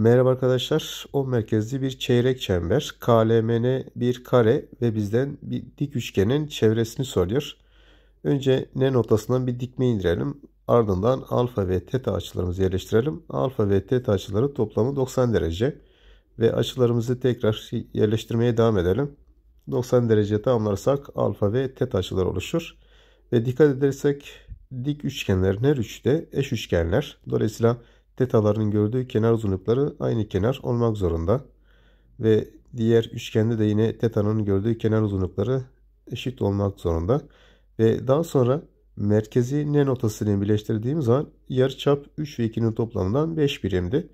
Merhaba arkadaşlar. O merkezli bir çeyrek çember. KLMN bir kare ve bizden bir dik üçgenin çevresini soruyor. Önce N noktasından bir dikme indirelim. Ardından alfa ve teta açılarımızı yerleştirelim. Alfa ve teta açıları toplamı 90 derece. Ve açılarımızı tekrar yerleştirmeye devam edelim. 90 derece tamamlarsak alfa ve teta açıları oluşur. Ve dikkat edersek dik üçgenlerin her üçü de eş üçgenler. Dolayısıyla bu Tetaların gördüğü kenar uzunlukları aynı kenar olmak zorunda. Ve diğer üçgende de yine tetanın gördüğü kenar uzunlukları eşit olmak zorunda. Ve daha sonra merkezi ne noktasını birleştirdiğim zaman yarıçap 3 ve 2'nin toplamından 5 birimdi.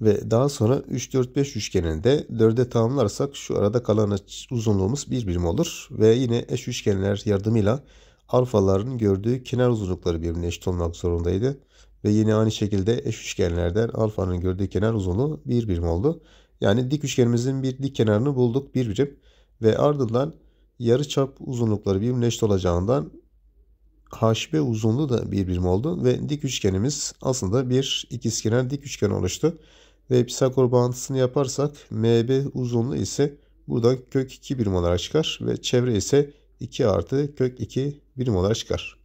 Ve daha sonra 3, 4, 5 üçgeninde de 4'e tamamlarsak şu arada kalan uzunluğumuz 1 birim olur. Ve yine eş üçgenler yardımıyla alfaların gördüğü kenar uzunlukları birbirine eşit olmak zorundaydı. Ve yine aynı şekilde eş üçgenlerden alfanın gördüğü kenar uzunluğu 1 birim oldu. Yani dik üçgenimizin bir dik kenarını bulduk 1 bir birim. Ve ardından yarı çap uzunlukları birbirine eşit olacağından HB uzunluğu da bir birim oldu. Ve dik üçgenimiz aslında bir ikizkenar dik üçgen oluştu. Ve Pisagor bağıntısını yaparsak MB uzunluğu ise buradan kök 2 birim olarak çıkar. Ve çevre ise 2 artı kök 2 birim olarak çıkar.